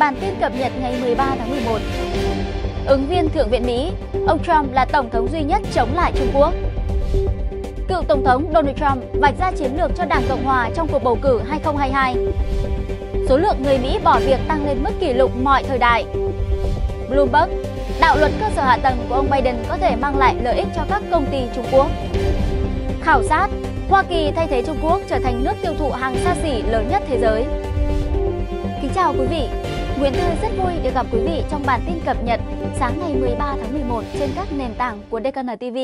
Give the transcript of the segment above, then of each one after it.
Bản tin cập nhật ngày 13 tháng 11 Ứng viên Thượng viện Mỹ, ông Trump là tổng thống duy nhất chống lại Trung Quốc Cựu Tổng thống Donald Trump vạch ra chiến lược cho Đảng Cộng Hòa trong cuộc bầu cử 2022 Số lượng người Mỹ bỏ việc tăng lên mức kỷ lục mọi thời đại Bloomberg, đạo luật cơ sở hạ tầng của ông Biden có thể mang lại lợi ích cho các công ty Trung Quốc Khảo sát, Hoa Kỳ thay thế Trung Quốc trở thành nước tiêu thụ hàng xa xỉ lớn nhất thế giới. Kính chào quý vị, Nguyễn Thư rất vui được gặp quý vị trong bản tin cập nhật sáng ngày 13 tháng 11 trên các nền tảng của DKN TV.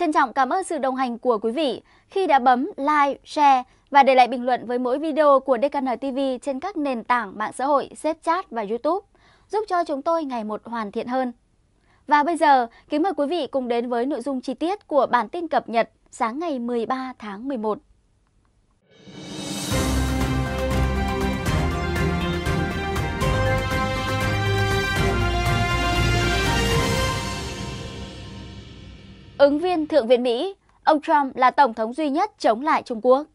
Trân trọng cảm ơn sự đồng hành của quý vị khi đã bấm like, share và để lại bình luận với mỗi video của DKN TV trên các nền tảng mạng xã hội, Zchat và YouTube, giúp cho chúng tôi ngày một hoàn thiện hơn. Và bây giờ, kính mời quý vị cùng đến với nội dung chi tiết của bản tin cập nhật sáng ngày 13 tháng 11. Ứng viên Thượng viện Mỹ, ông Trump là tổng thống duy nhất chống lại Trung Quốc.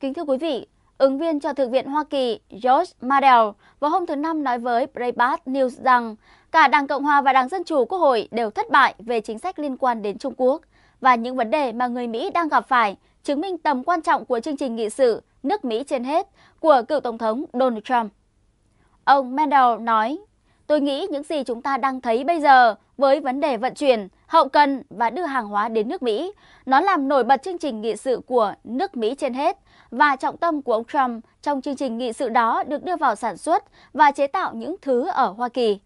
Kính thưa quý vị, ứng viên cho Thượng viện Hoa Kỳ George Madel vào hôm thứ Năm nói với Breitbart News rằng cả Đảng Cộng Hòa và Đảng Dân Chủ Quốc hội đều thất bại về chính sách liên quan đến Trung Quốc và những vấn đề mà người Mỹ đang gặp phải chứng minh tầm quan trọng của chương trình nghị sự nước Mỹ trên hết của cựu Tổng thống Donald Trump. Ông Mandel nói, tôi nghĩ những gì chúng ta đang thấy bây giờ với vấn đề vận chuyển, hậu cần và đưa hàng hóa đến nước Mỹ. Nó làm nổi bật chương trình nghị sự của nước Mỹ trên hết và trọng tâm của ông Trump trong chương trình nghị sự đó được đưa vào sản xuất và chế tạo những thứ ở Hoa Kỳ.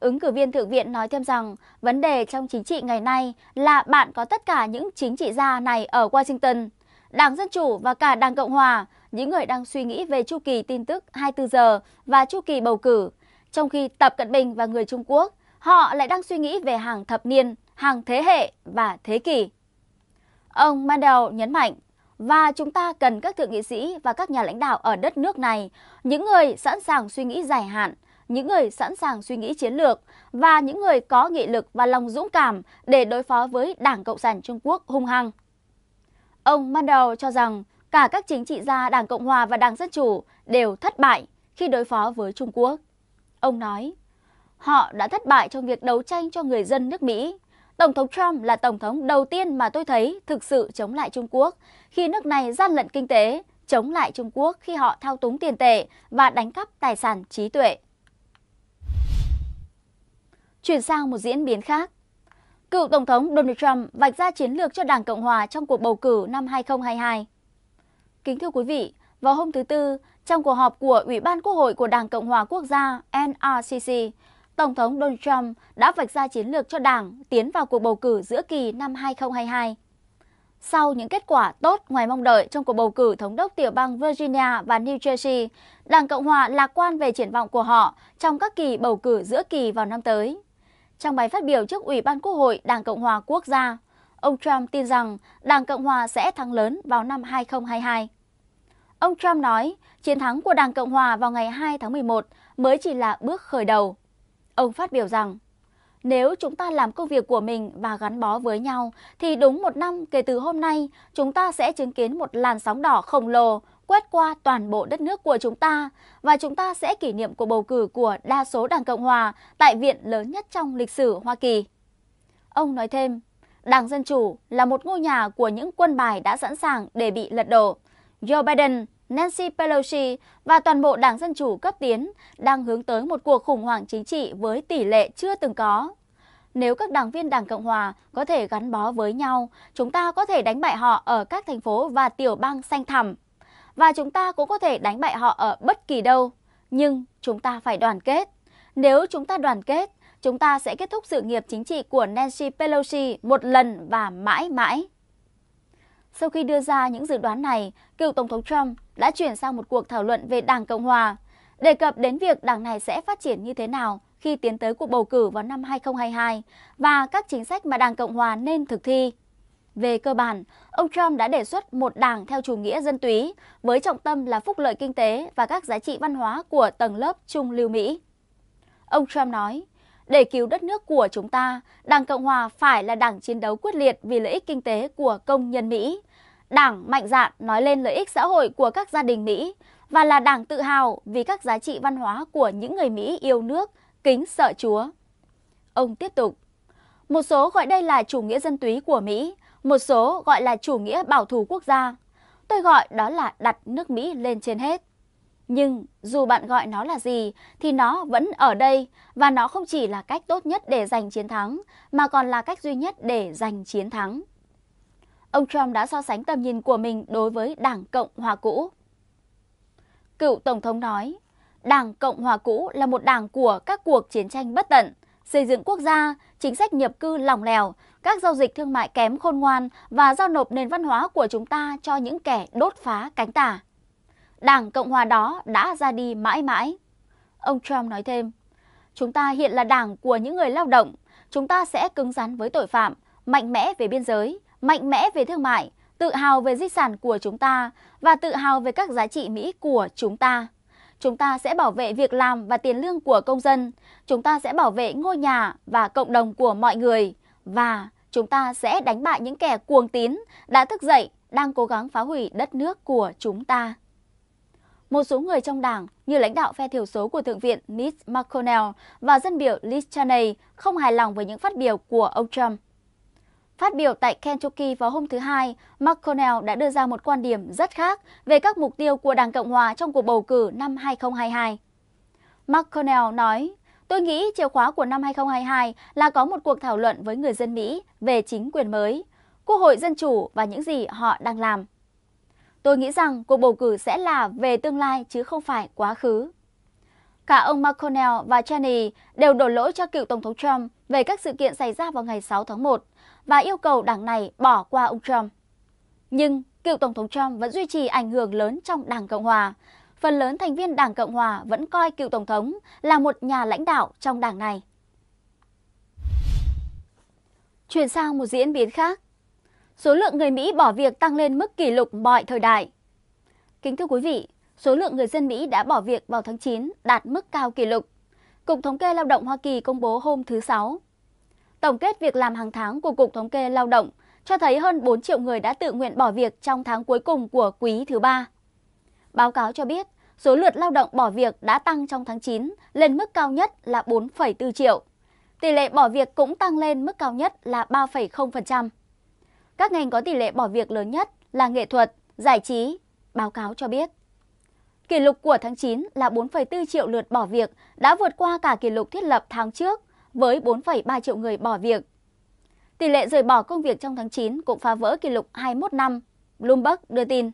Ứng cử viên Thượng viện nói thêm rằng vấn đề trong chính trị ngày nay là bạn có tất cả những chính trị gia này ở Washington. Đảng Dân Chủ và cả Đảng Cộng Hòa, những người đang suy nghĩ về chu kỳ tin tức 24 giờ và chu kỳ bầu cử, trong khi Tập Cận Bình và người Trung Quốc – họ lại đang suy nghĩ về hàng thập niên, hàng thế hệ và thế kỷ. Ông Mandel nhấn mạnh, và chúng ta cần các thượng nghị sĩ và các nhà lãnh đạo ở đất nước này, những người sẵn sàng suy nghĩ dài hạn, những người sẵn sàng suy nghĩ chiến lược và những người có nghị lực và lòng dũng cảm để đối phó với Đảng Cộng sản Trung Quốc hung hăng. Ông Mandel cho rằng cả các chính trị gia Đảng Cộng hòa và Đảng Dân Chủ đều thất bại khi đối phó với Trung Quốc. Ông nói, họ đã thất bại trong việc đấu tranh cho người dân nước Mỹ. Tổng thống Trump là tổng thống đầu tiên mà tôi thấy thực sự chống lại Trung Quốc khi nước này gian lận kinh tế, chống lại Trung Quốc khi họ thao túng tiền tệ và đánh cắp tài sản trí tuệ. Chuyển sang một diễn biến khác. Cựu Tổng thống Donald Trump vạch ra chiến lược cho Đảng Cộng Hòa trong cuộc bầu cử năm 2022. Kính thưa quý vị, vào hôm thứ Tư, trong cuộc họp của Ủy ban Quốc hội của Đảng Cộng Hòa Quốc gia NRCC, Tổng thống Donald Trump đã vạch ra chiến lược cho Đảng tiến vào cuộc bầu cử giữa kỳ năm 2022. Sau những kết quả tốt ngoài mong đợi trong cuộc bầu cử thống đốc tiểu bang Virginia và New Jersey, Đảng Cộng hòa lạc quan về triển vọng của họ trong các kỳ bầu cử giữa kỳ vào năm tới. Trong bài phát biểu trước Ủy ban Quốc hội Đảng Cộng hòa quốc gia, ông Trump tin rằng Đảng Cộng hòa sẽ thắng lớn vào năm 2022. Ông Trump nói, chiến thắng của Đảng Cộng hòa vào ngày 2 tháng 11 mới chỉ là bước khởi đầu. Ông phát biểu rằng, nếu chúng ta làm công việc của mình và gắn bó với nhau, thì đúng một năm kể từ hôm nay, chúng ta sẽ chứng kiến một làn sóng đỏ khổng lồ quét qua toàn bộ đất nước của chúng ta và chúng ta sẽ kỷ niệm cuộc bầu cử của đa số Đảng Cộng Hòa tại viện lớn nhất trong lịch sử Hoa Kỳ. Ông nói thêm, Đảng Dân Chủ là một ngôi nhà của những quân bài đã sẵn sàng để bị lật đổ. Joe Biden Nancy Pelosi và toàn bộ Đảng Dân Chủ cấp tiến đang hướng tới một cuộc khủng hoảng chính trị với tỷ lệ chưa từng có. Nếu các đảng viên Đảng Cộng Hòa có thể gắn bó với nhau, chúng ta có thể đánh bại họ ở các thành phố và tiểu bang xanh thẳm. Và chúng ta cũng có thể đánh bại họ ở bất kỳ đâu. Nhưng chúng ta phải đoàn kết. Nếu chúng ta đoàn kết, chúng ta sẽ kết thúc sự nghiệp chính trị của Nancy Pelosi một lần và mãi mãi. Sau khi đưa ra những dự đoán này, cựu Tổng thống Trump đã chuyển sang một cuộc thảo luận về Đảng Cộng Hòa, đề cập đến việc đảng này sẽ phát triển như thế nào khi tiến tới cuộc bầu cử vào năm 2022 và các chính sách mà Đảng Cộng Hòa nên thực thi. Về cơ bản, ông Trump đã đề xuất một đảng theo chủ nghĩa dân túy với trọng tâm là phúc lợi kinh tế và các giá trị văn hóa của tầng lớp trung lưu Mỹ. Ông Trump nói, để cứu đất nước của chúng ta, Đảng Cộng Hòa phải là đảng chiến đấu quyết liệt vì lợi ích kinh tế của công nhân Mỹ. Đảng mạnh dạn nói lên lợi ích xã hội của các gia đình Mỹ và là đảng tự hào vì các giá trị văn hóa của những người Mỹ yêu nước, kính sợ Chúa. Ông tiếp tục, một số gọi đây là chủ nghĩa dân túy của Mỹ, một số gọi là chủ nghĩa bảo thủ quốc gia. Tôi gọi đó là đặt nước Mỹ lên trên hết. Nhưng dù bạn gọi nó là gì thì nó vẫn ở đây và nó không chỉ là cách tốt nhất để giành chiến thắng mà còn là cách duy nhất để giành chiến thắng. Ông Trump đã so sánh tầm nhìn của mình đối với Đảng Cộng Hòa cũ. Cựu Tổng thống nói, Đảng Cộng Hòa cũ là một đảng của các cuộc chiến tranh bất tận, xây dựng quốc gia, chính sách nhập cư lỏng lẻo, các giao dịch thương mại kém khôn ngoan và giao nộp nền văn hóa của chúng ta cho những kẻ đốt phá cánh tả. Đảng Cộng hòa đó đã ra đi mãi mãi. Ông Trump nói thêm, chúng ta hiện là đảng của những người lao động, chúng ta sẽ cứng rắn với tội phạm, mạnh mẽ về biên giới, mạnh mẽ về thương mại, tự hào về di sản của chúng ta và tự hào về các giá trị Mỹ của chúng ta. Chúng ta sẽ bảo vệ việc làm và tiền lương của công dân, chúng ta sẽ bảo vệ ngôi nhà và cộng đồng của mọi người và chúng ta sẽ đánh bại những kẻ cuồng tín đã thức dậy đang cố gắng phá hủy đất nước của chúng ta một số người trong đảng như lãnh đạo phe thiểu số của Thượng viện Mitch McConnell và dân biểu Liz Cheney không hài lòng với những phát biểu của ông Trump. Phát biểu tại Kentucky vào hôm thứ Hai, McConnell đã đưa ra một quan điểm rất khác về các mục tiêu của Đảng Cộng Hòa trong cuộc bầu cử năm 2022. McConnell nói, tôi nghĩ chìa khóa của năm 2022 là có một cuộc thảo luận với người dân Mỹ về chính quyền mới, Quốc hội Dân Chủ và những gì họ đang làm. Tôi nghĩ rằng cuộc bầu cử sẽ là về tương lai chứ không phải quá khứ. Cả ông McConnell và Cheney đều đổ lỗi cho cựu Tổng thống Trump về các sự kiện xảy ra vào ngày 6 tháng 1 và yêu cầu đảng này bỏ qua ông Trump. Nhưng cựu Tổng thống Trump vẫn duy trì ảnh hưởng lớn trong Đảng Cộng Hòa. Phần lớn thành viên Đảng Cộng Hòa vẫn coi cựu Tổng thống là một nhà lãnh đạo trong đảng này. Chuyển sang một diễn biến khác, số lượng người Mỹ bỏ việc tăng lên mức kỷ lục mọi thời đại. Kính thưa quý vị, số lượng người dân Mỹ đã bỏ việc vào tháng 9 đạt mức cao kỷ lục. Cục Thống kê Lao động Hoa Kỳ công bố hôm thứ Sáu. Tổng kết việc làm hàng tháng của Cục Thống kê Lao động cho thấy hơn 4 triệu người đã tự nguyện bỏ việc trong tháng cuối cùng của quý thứ ba. Báo cáo cho biết, số lượt lao động bỏ việc đã tăng trong tháng 9 lên mức cao nhất là 4,4 triệu. Tỷ lệ bỏ việc cũng tăng lên mức cao nhất là 3,0% các ngành có tỷ lệ bỏ việc lớn nhất là nghệ thuật, giải trí, báo cáo cho biết. Kỷ lục của tháng 9 là 4,4 triệu lượt bỏ việc đã vượt qua cả kỷ lục thiết lập tháng trước với 4,3 triệu người bỏ việc. Tỷ lệ rời bỏ công việc trong tháng 9 cũng phá vỡ kỷ lục 21 năm, Bloomberg đưa tin.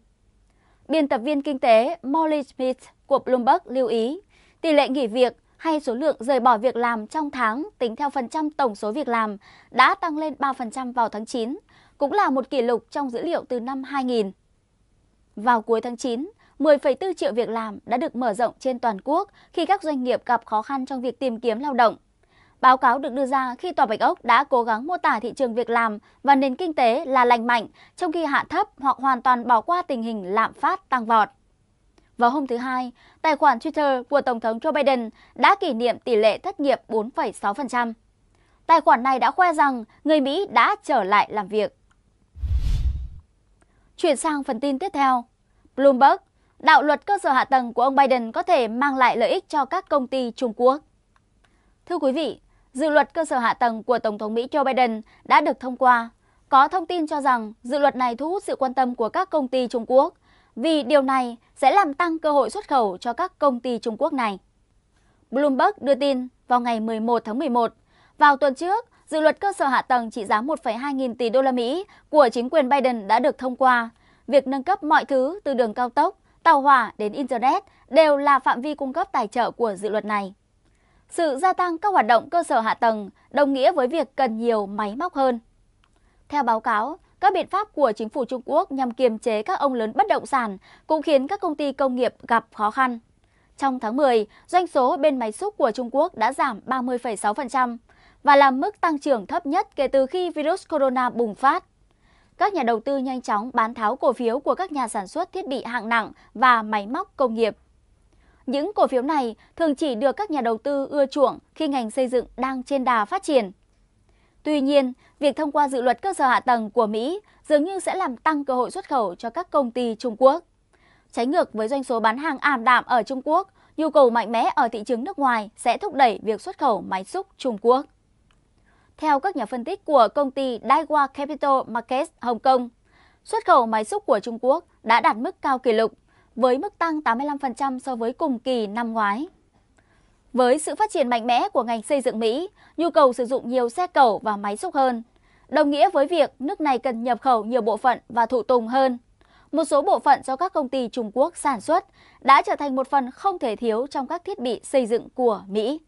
Biên tập viên kinh tế Molly Smith của Bloomberg lưu ý, tỷ lệ nghỉ việc hay số lượng rời bỏ việc làm trong tháng tính theo phần trăm tổng số việc làm đã tăng lên 3% vào tháng 9 cũng là một kỷ lục trong dữ liệu từ năm 2000. Vào cuối tháng 9, 10,4 triệu việc làm đã được mở rộng trên toàn quốc khi các doanh nghiệp gặp khó khăn trong việc tìm kiếm lao động. Báo cáo được đưa ra khi Tòa Bạch Ốc đã cố gắng mô tả thị trường việc làm và nền kinh tế là lành mạnh, trong khi hạ thấp hoặc hoàn toàn bỏ qua tình hình lạm phát tăng vọt. Vào hôm thứ Hai, tài khoản Twitter của Tổng thống Joe Biden đã kỷ niệm tỷ lệ thất nghiệp 4,6%. Tài khoản này đã khoe rằng người Mỹ đã trở lại làm việc. Chuyển sang phần tin tiếp theo. Bloomberg, đạo luật cơ sở hạ tầng của ông Biden có thể mang lại lợi ích cho các công ty Trung Quốc. Thưa quý vị, dự luật cơ sở hạ tầng của Tổng thống Mỹ Joe Biden đã được thông qua. Có thông tin cho rằng dự luật này thu hút sự quan tâm của các công ty Trung Quốc, vì điều này sẽ làm tăng cơ hội xuất khẩu cho các công ty Trung Quốc này. Bloomberg đưa tin vào ngày 11 tháng 11, vào tuần trước, dự luật cơ sở hạ tầng trị giá 1,2 nghìn tỷ đô la Mỹ của chính quyền Biden đã được thông qua. Việc nâng cấp mọi thứ từ đường cao tốc, tàu hỏa đến internet đều là phạm vi cung cấp tài trợ của dự luật này. Sự gia tăng các hoạt động cơ sở hạ tầng đồng nghĩa với việc cần nhiều máy móc hơn. Theo báo cáo, các biện pháp của chính phủ Trung Quốc nhằm kiềm chế các ông lớn bất động sản cũng khiến các công ty công nghiệp gặp khó khăn. Trong tháng 10, doanh số bên máy xúc của Trung Quốc đã giảm 30,6%, và là mức tăng trưởng thấp nhất kể từ khi virus corona bùng phát. Các nhà đầu tư nhanh chóng bán tháo cổ phiếu của các nhà sản xuất thiết bị hạng nặng và máy móc công nghiệp. Những cổ phiếu này thường chỉ được các nhà đầu tư ưa chuộng khi ngành xây dựng đang trên đà phát triển. Tuy nhiên, việc thông qua dự luật cơ sở hạ tầng của Mỹ dường như sẽ làm tăng cơ hội xuất khẩu cho các công ty Trung Quốc. Trái ngược với doanh số bán hàng ảm đạm ở Trung Quốc, nhu cầu mạnh mẽ ở thị trường nước ngoài sẽ thúc đẩy việc xuất khẩu máy xúc Trung Quốc theo các nhà phân tích của công ty Daiwa Capital Markets Hồng Kông. Xuất khẩu máy xúc của Trung Quốc đã đạt mức cao kỷ lục, với mức tăng 85% so với cùng kỳ năm ngoái. Với sự phát triển mạnh mẽ của ngành xây dựng Mỹ, nhu cầu sử dụng nhiều xe cẩu và máy xúc hơn, đồng nghĩa với việc nước này cần nhập khẩu nhiều bộ phận và thụ tùng hơn. Một số bộ phận do các công ty Trung Quốc sản xuất đã trở thành một phần không thể thiếu trong các thiết bị xây dựng của Mỹ.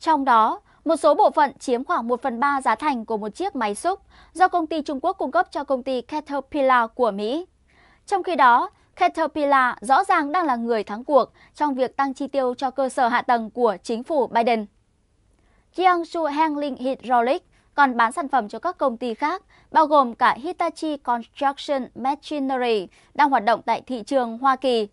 Trong đó, một số bộ phận chiếm khoảng 1 phần 3 giá thành của một chiếc máy xúc do công ty Trung Quốc cung cấp cho công ty Caterpillar của Mỹ. Trong khi đó, Caterpillar rõ ràng đang là người thắng cuộc trong việc tăng chi tiêu cho cơ sở hạ tầng của chính phủ Biden. Jiangsu Hengling Hydraulic còn bán sản phẩm cho các công ty khác, bao gồm cả Hitachi Construction Machinery đang hoạt động tại thị trường Hoa Kỳ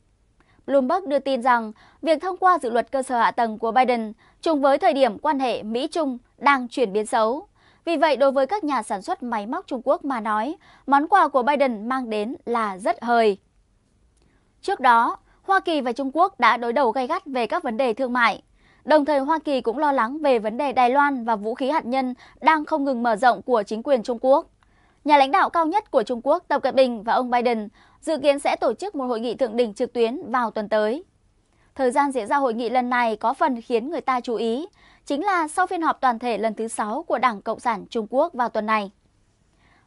Bloomberg đưa tin rằng việc thông qua dự luật cơ sở hạ tầng của Biden trùng với thời điểm quan hệ Mỹ-Trung đang chuyển biến xấu. Vì vậy, đối với các nhà sản xuất máy móc Trung Quốc mà nói, món quà của Biden mang đến là rất hời. Trước đó, Hoa Kỳ và Trung Quốc đã đối đầu gay gắt về các vấn đề thương mại. Đồng thời, Hoa Kỳ cũng lo lắng về vấn đề Đài Loan và vũ khí hạt nhân đang không ngừng mở rộng của chính quyền Trung Quốc. Nhà lãnh đạo cao nhất của Trung Quốc Tập Cận Bình và ông Biden dự kiến sẽ tổ chức một hội nghị thượng đỉnh trực tuyến vào tuần tới. Thời gian diễn ra hội nghị lần này có phần khiến người ta chú ý, chính là sau phiên họp toàn thể lần thứ 6 của Đảng Cộng sản Trung Quốc vào tuần này.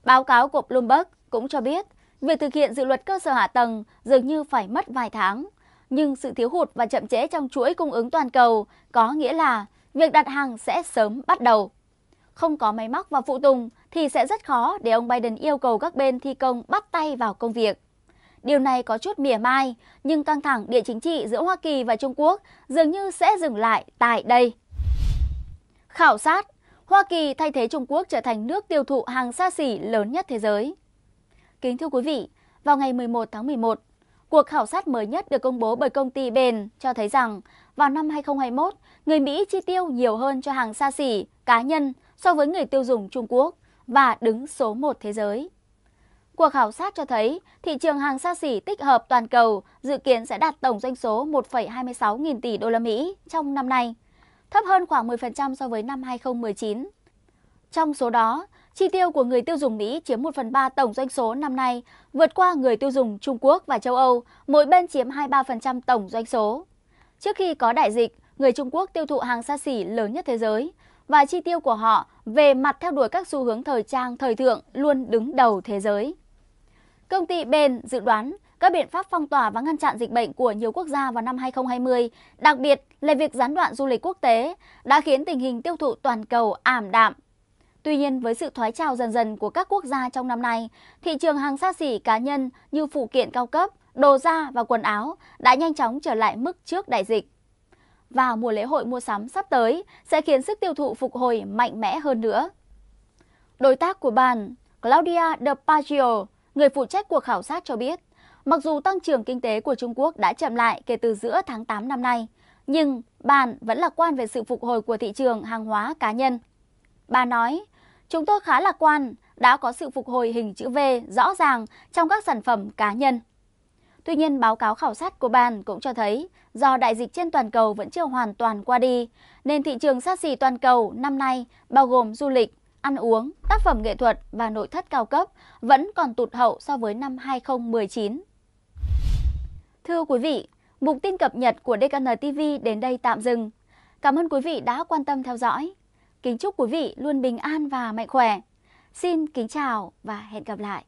Báo cáo của Bloomberg cũng cho biết, việc thực hiện dự luật cơ sở hạ tầng dường như phải mất vài tháng, nhưng sự thiếu hụt và chậm trễ trong chuỗi cung ứng toàn cầu có nghĩa là việc đặt hàng sẽ sớm bắt đầu. Không có máy móc và phụ tùng thì sẽ rất khó để ông Biden yêu cầu các bên thi công bắt tay vào công việc. Điều này có chút mỉa mai, nhưng căng thẳng địa chính trị giữa Hoa Kỳ và Trung Quốc dường như sẽ dừng lại tại đây. Khảo sát Hoa Kỳ thay thế Trung Quốc trở thành nước tiêu thụ hàng xa xỉ lớn nhất thế giới. Kính thưa quý vị, vào ngày 11 tháng 11, cuộc khảo sát mới nhất được công bố bởi công ty Bền cho thấy rằng vào năm 2021, người Mỹ chi tiêu nhiều hơn cho hàng xa xỉ, cá nhân so với người tiêu dùng Trung Quốc và đứng số 1 thế giới. Cuộc khảo sát cho thấy thị trường hàng xa xỉ tích hợp toàn cầu dự kiến sẽ đạt tổng doanh số 1,26 nghìn tỷ đô la Mỹ trong năm nay, thấp hơn khoảng 10% so với năm 2019. Trong số đó, chi tiêu của người tiêu dùng Mỹ chiếm 1 phần 3 tổng doanh số năm nay, vượt qua người tiêu dùng Trung Quốc và châu Âu, mỗi bên chiếm 23% tổng doanh số. Trước khi có đại dịch, người Trung Quốc tiêu thụ hàng xa xỉ lớn nhất thế giới và chi tiêu của họ về mặt theo đuổi các xu hướng thời trang thời thượng luôn đứng đầu thế giới. Công ty Bền dự đoán các biện pháp phong tỏa và ngăn chặn dịch bệnh của nhiều quốc gia vào năm 2020, đặc biệt là việc gián đoạn du lịch quốc tế, đã khiến tình hình tiêu thụ toàn cầu ảm đạm. Tuy nhiên, với sự thoái trào dần dần của các quốc gia trong năm nay, thị trường hàng xa xỉ cá nhân như phụ kiện cao cấp, đồ da và quần áo đã nhanh chóng trở lại mức trước đại dịch. Và mùa lễ hội mua sắm sắp tới sẽ khiến sức tiêu thụ phục hồi mạnh mẽ hơn nữa. Đối tác của bàn Claudia De Paggio người phụ trách cuộc khảo sát cho biết, mặc dù tăng trưởng kinh tế của Trung Quốc đã chậm lại kể từ giữa tháng 8 năm nay, nhưng bạn vẫn lạc quan về sự phục hồi của thị trường hàng hóa cá nhân. Bà nói, chúng tôi khá lạc quan, đã có sự phục hồi hình chữ V rõ ràng trong các sản phẩm cá nhân. Tuy nhiên, báo cáo khảo sát của bàn cũng cho thấy do đại dịch trên toàn cầu vẫn chưa hoàn toàn qua đi, nên thị trường xa xỉ toàn cầu năm nay bao gồm du lịch, ăn uống, tác phẩm nghệ thuật và nội thất cao cấp vẫn còn tụt hậu so với năm 2019. Thưa quý vị, mục tin cập nhật của DKN TV đến đây tạm dừng. Cảm ơn quý vị đã quan tâm theo dõi. Kính chúc quý vị luôn bình an và mạnh khỏe. Xin kính chào và hẹn gặp lại.